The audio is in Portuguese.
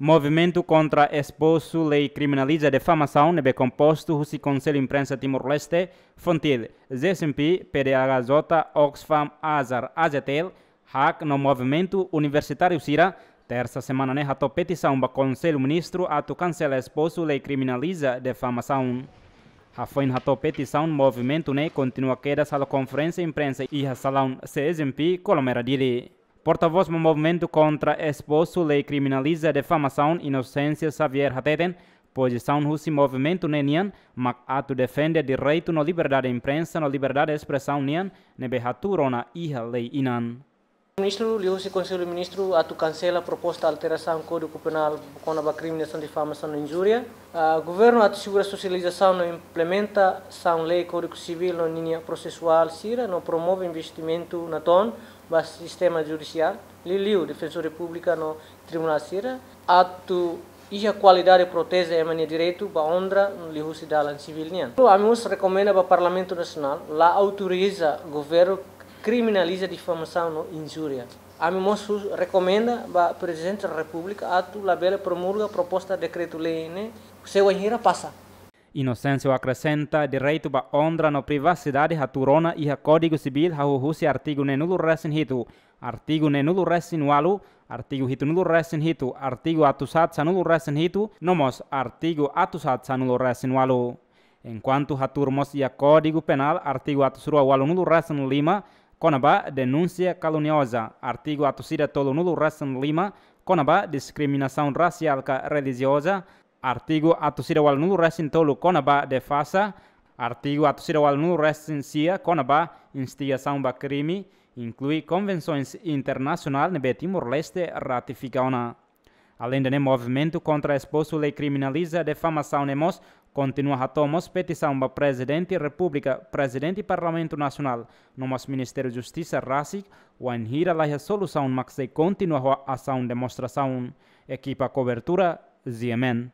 Movimento contra esposo lei criminaliza defamação é composto se Conselho Imprensa Timor-Leste, Fontil, ZSMP, PDHJ, Oxfam, Azar, AZTEL, HAC no Movimento Universitário Sira, terça semana ne hato petição ba Conselho Ministro ato cancela esposo lei criminaliza defamação. Rafain hato petição movimento ne continua queda sala conferência imprensa e salão CSMP Colomera Dili. Porta-voz do movimento contra exposto lei criminaliza a defamação inocência Xavier Hateten, pois são russo movimento nenian, mas ato defende direito na liberdade de imprensa, na liberdade de expressão nian, nebe na iha lei inan. Ministro, o Conselho Ministro atu cancela a proposta de alteração do Código Penal com a criminalização de difamação e injúria. Ah, o governo atu segura a socialização não implementa a lei Código Civil na linha processual Cira, não promove investimento na TON, ba sistema judicial liliu defensor república no tribunal sira atu ija qualidade proteção e mania direito a ondra no lihu cidadan civil nian o amus recomenda ba parlamento nacional lá autoriza governo criminaliza difamação no injúria Amimos recomenda o presidente da república atu labela promulga proposta de decreto lei se né? seu enhira passa Inocêncio acrescenta direito para honra na privacidade haturona e a Código Civil hahuhusi artigo nenulo resin hitu, artigo nenulo resin walu, artigo hitu nulo resin hitu, artigo atusatsa nulo resin hitu, nomos artigo atusatsa nulo resin walu. Enquanto turmos e a Código Penal artigo atusrua walu nulo resin lima, Conaba denúncia caluniosa, artigo atusida tolo nulo resin lima, Conaba discriminação racial religiosa, artigo atusirawal nu resin tolu konaba defasa artigo atusirawal nu resin sia konaba instigação ba crime inclui convenções internacionais nebe Timor-Leste ratificana. Além de do movimento contra exposto lei criminaliza defamação nemos, continua a tomos petição para presidente república, presidente parlamento nacional, nomos Ministério Justiça RASIC, o anhira a solução mas se continua a ação demonstração. Equipa cobertura, Ziemen.